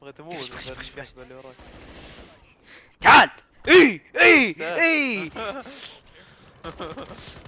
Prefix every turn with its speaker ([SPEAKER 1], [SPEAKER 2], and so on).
[SPEAKER 1] تبغى تموت القهوه اللي وراك
[SPEAKER 2] تعال
[SPEAKER 3] اي اي اي